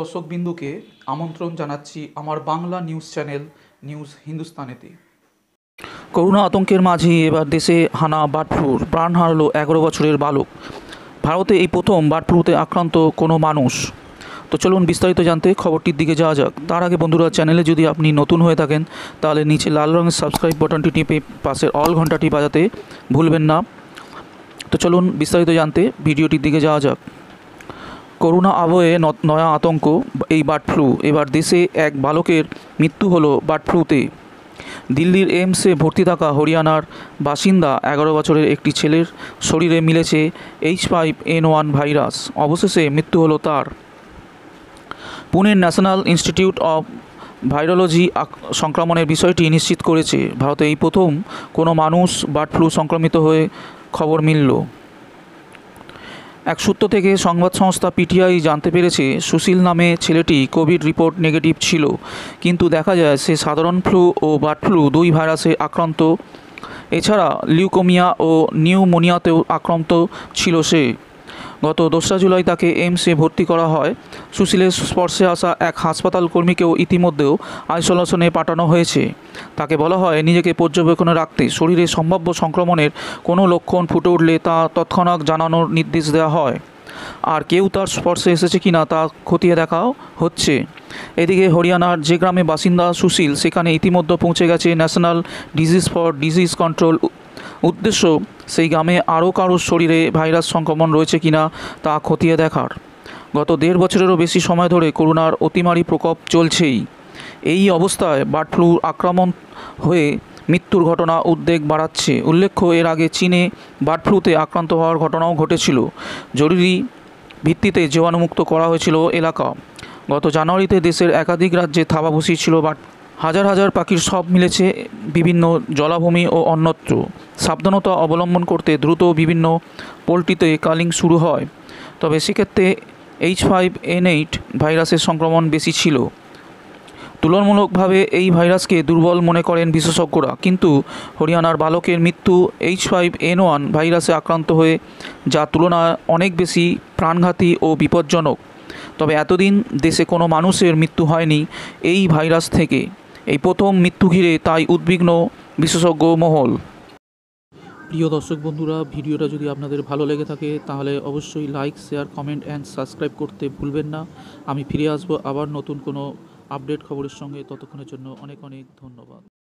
দর্শকবিন্দুকে আমন্ত্রণ জানাচ্ছি আমার বাংলা নিউজ চ্যানেল নিউজ হিন্দুস্তানেতে করোনা আতঙ্কের মাঝে এবার দেশে হানা বার্ড ফ্লুর প্রাণ হারালো এগারো বছরের বালক ভারতে এই প্রথম বার্ড ফ্লুতে আক্রান্ত কোনো মানুষ তো চলুন বিস্তারিত জানতে খবরটির দিকে যাওয়া যাক তার আগে বন্ধুরা চ্যানেলে যদি আপনি নতুন হয়ে থাকেন তাহলে নিচে লাল রঙের সাবস্ক্রাইব বাটনটি টিপে পাশের অল ঘন্টাটি বাজাতে ভুলবেন না তো চলুন বিস্তারিত জানতে ভিডিওটির দিকে যাওয়া যাক করোনা আবহে নয়া আতঙ্ক এই বার্ড ফ্লু এবার দেশে এক বালকের মৃত্যু হলো বার্ড ফ্লুতে দিল্লির এইমসে ভর্তি থাকা হরিয়ানার বাসিন্দা এগারো বছরের একটি ছেলের শরীরে মিলেছে H five N one virus অবশেষে মৃত্যু হলো তার পুনের ন্যাশনাল ইনস্টিটিউট অফ ভাইরোলজি সংক্রমণের বিষয়টি নিশ্চিত করেছে ভারতে এই প্রথম কোনো মানুষ বার্ড ফ্লু সংক্রমিত হয়ে খবর মিলল এক সূত্র থেকে সংবাদ সংস্থা পিটিআই জানতে পেরেছে সুশীল নামে ছেলেটি কোভিড রিপোর্ট নেগেটিভ ছিল কিন্তু দেখা যায় সে সাধারণ ফ্লু ও বার্ড ফ্লু দুই ভাইরাসে আক্রান্ত এছাড়া লিউকোমিয়া ও নিউমোনিয়াতেও আক্রান্ত ছিল সে গত দোসরা জুলাই তাকে এইমসে ভর্তি করা হয় সুশীলের স্পর্শে আসা এক হাসপাতাল কর্মীকেও ইতিমধ্যেও আইসোলেশনে পাঠানো হয়েছে তাকে বলা হয় নিজেকে পর্যবেক্ষণে রাখতে শরীরে সম্ভাব্য সংক্রমণের কোনো লক্ষণ ফুটে উঠলে তা তৎক্ষণাৎ জানানোর নির্দেশ দেওয়া হয় আর কেউ তার স্পর্শে এসেছে কিনা তা খতিয়ে দেখাও হচ্ছে এদিকে হরিয়ানার যে গ্রামে বাসিন্দা সুশীল সেখানে ইতিমধ্যে পৌঁছে গেছে national disease for disease control উদ্দেশ্য সেই গ্রামে আরও কারোর শরীরে ভাইরাস সংক্রমণ রয়েছে কিনা তা খতিয়ে দেখার গত দেড় বছরেরও বেশি সময় ধরে করোনার অতিমারী প্রকোপ চলছেই এই অবস্থায় বার্ড ফ্লু আক্রমণ হয়ে মৃত্যুর ঘটনা উদ্বেগ বাড়াচ্ছে উল্লেখ্য এর আগে চীনে বার্ড ফ্লুতে আক্রান্ত হওয়ার ঘটনাও ঘটেছিল জরুরি ভিত্তিতে জীবাণুমুক্ত করা হয়েছিল এলাকা গত জানুয়ারিতে দেশের একাধিক রাজ্যে থাবাভুষি ছিল বার্ড হাজার হাজার পাখির সব মিলেছে বিভিন্ন জলাভূমি ও অন্যত্র সাবধানতা অবলম্বন করতে দ্রুত বিভিন্ন পোলট্রিতে কালিং শুরু হয় তবে সেক্ষেত্রে এইচ ফাইভ এন এইট ভাইরাসের সংক্রমণ বেশি ছিল তুলনামূলকভাবে এই ভাইরাসকে দুর্বল মনে করেন বিশেষজ্ঞরা কিন্তু হরিয়ানার বালকের মৃত্যু এইচ ফাইভ এন ওয়ান ভাইরাসে আক্রান্ত হয়ে যা তুলনায় অনেক বেশি প্রাণঘাতী ও বিপজ্জনক তবে এতদিন দেশে কোনো মানুষের মৃত্যু হয়নি এই ভাইরাস থেকে এই প্রথম মৃত্যু ঘিরে তাই উদ্বিগ্ন বিশেষজ্ঞ মহল প্রিয় দর্শক বন্ধুরা ভিডিওটা যদি আপনাদের ভালো লেগে থাকে তাহলে অবশ্যই like share comment and subscribe করতে ভুলবেন না আমি ফিরে আসবো আবার নতুন কোনো আপডেট খবরের সঙ্গে ততক্ষণের জন্য অনেক অনেক ধন্যবাদ